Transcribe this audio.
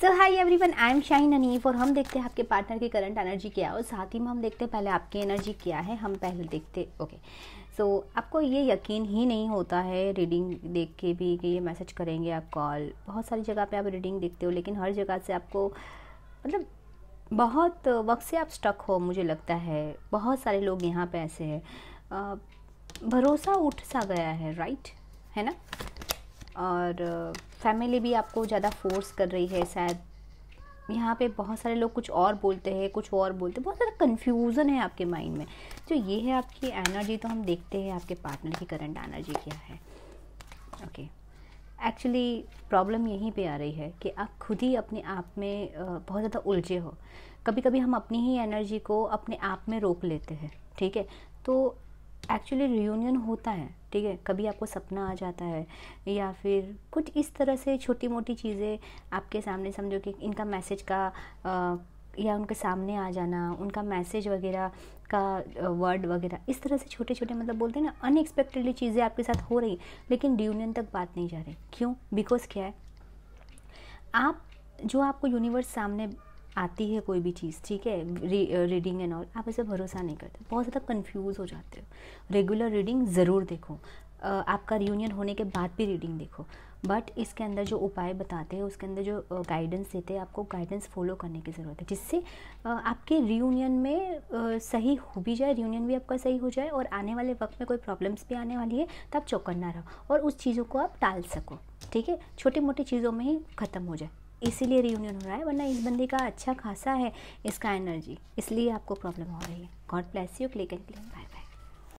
so hi every one I am Shain Anif और हम देखते हैं आपके पार्टनर की करंट एनर्जी क्या है और साथ ही में हम देखते हैं पहले आपकी एनर्जी क्या है हम पहले देखते ओके सो so, आपको ये यकीन ही नहीं होता है रीडिंग देख के भी कि ये मैसेज करेंगे आप कॉल बहुत सारी जगह पे आप रीडिंग देखते हो लेकिन हर जगह से आपको मतलब बहुत वक्त से आप स्टक हो मुझे लगता है बहुत सारे लोग यहाँ पे ऐसे हैं भरोसा उठ सा गया है राइट है ना और फैमिली भी आपको ज़्यादा फोर्स कर रही है शायद यहाँ पे बहुत सारे लोग कुछ और बोलते हैं कुछ और बोलते हैं बहुत सारा कन्फ्यूज़न है आपके माइंड में तो ये है आपकी एनर्जी तो हम देखते हैं आपके पार्टनर की करंट एनर्जी क्या है ओके एक्चुअली प्रॉब्लम यहीं पे आ रही है कि आप खुद ही अपने आप में बहुत ज़्यादा उलझे हो कभी कभी हम अपनी ही एनर्जी को अपने आप में रोक लेते हैं ठीक है तो एक्चुअली रियूनियन होता है ठीक है कभी आपको सपना आ जाता है या फिर कुछ इस तरह से छोटी मोटी चीज़ें आपके सामने समझो कि इनका मैसेज का आ, या उनके सामने आ जाना उनका मैसेज वगैरह का वर्ड वगैरह इस तरह से छोटे छोटे मतलब बोलते हैं ना अनएक्सपेक्टेडली चीज़ें आपके साथ हो रही लेकिन रियूनियन तक बात नहीं जा रही क्यों बिकॉज क्या है आप जो आपको यूनिवर्स सामने आती है कोई भी चीज़ ठीक है रीडिंग एंड ऑल आप इसे भरोसा नहीं करते बहुत ज़्यादा कन्फ्यूज़ हो जाते हो रेगुलर रीडिंग ज़रूर देखो आपका रियूनियन होने के बाद भी रीडिंग देखो बट इसके अंदर जो उपाय बताते हैं उसके अंदर जो गाइडेंस देते हैं आपको गाइडेंस फॉलो करने की ज़रूरत है जिससे आपके रियूनियन में सही हो भी जाए रियूनियन भी आपका सही हो जाए और आने वाले वक्त में कोई प्रॉब्लम्स भी आने वाली है तो आप चौकन्ना रहो और उस चीज़ों को आप टाल सको ठीक है छोटी मोटी चीज़ों में ही ख़त्म हो जाए इसीलिए रीयूनियन हो रहा है वरना इस बंदी का अच्छा खासा है इसका एनर्जी इसलिए आपको प्रॉब्लम हो रही है god bless you click and click bye bye